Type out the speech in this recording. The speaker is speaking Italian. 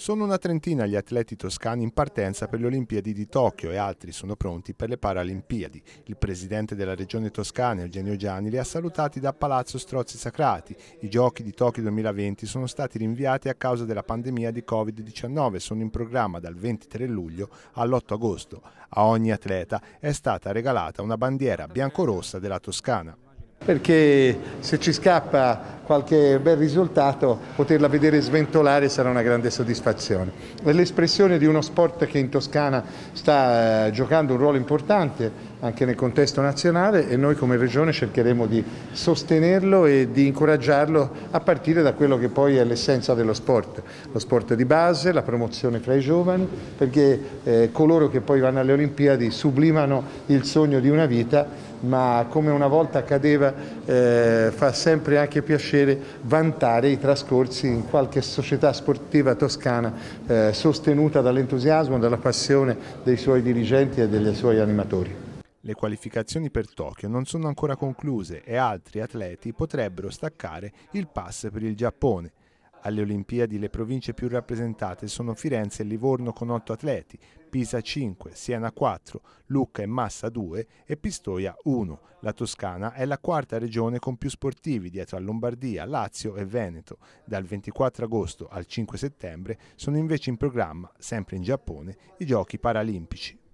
Sono una trentina gli atleti toscani in partenza per le Olimpiadi di Tokyo e altri sono pronti per le Paralimpiadi. Il presidente della regione toscana, Eugenio Gianni, li ha salutati da Palazzo Strozzi Sacrati. I giochi di Tokyo 2020 sono stati rinviati a causa della pandemia di Covid-19 e sono in programma dal 23 luglio all'8 agosto. A ogni atleta è stata regalata una bandiera biancorossa della Toscana. Perché se ci scappa qualche bel risultato, poterla vedere sventolare sarà una grande soddisfazione. È l'espressione di uno sport che in Toscana sta eh, giocando un ruolo importante, anche nel contesto nazionale e noi come Regione cercheremo di sostenerlo e di incoraggiarlo a partire da quello che poi è l'essenza dello sport, lo sport di base, la promozione fra i giovani, perché eh, coloro che poi vanno alle Olimpiadi sublimano il sogno di una vita ma come una volta accadeva eh, fa sempre anche piacere vantare i trascorsi in qualche società sportiva toscana eh, sostenuta dall'entusiasmo, dalla passione dei suoi dirigenti e dei suoi animatori. Le qualificazioni per Tokyo non sono ancora concluse e altri atleti potrebbero staccare il pass per il Giappone. Alle Olimpiadi le province più rappresentate sono Firenze e Livorno con 8 atleti, Pisa 5, Siena 4, Lucca e Massa 2 e Pistoia 1. La Toscana è la quarta regione con più sportivi dietro a Lombardia, Lazio e Veneto. Dal 24 agosto al 5 settembre sono invece in programma, sempre in Giappone, i Giochi Paralimpici.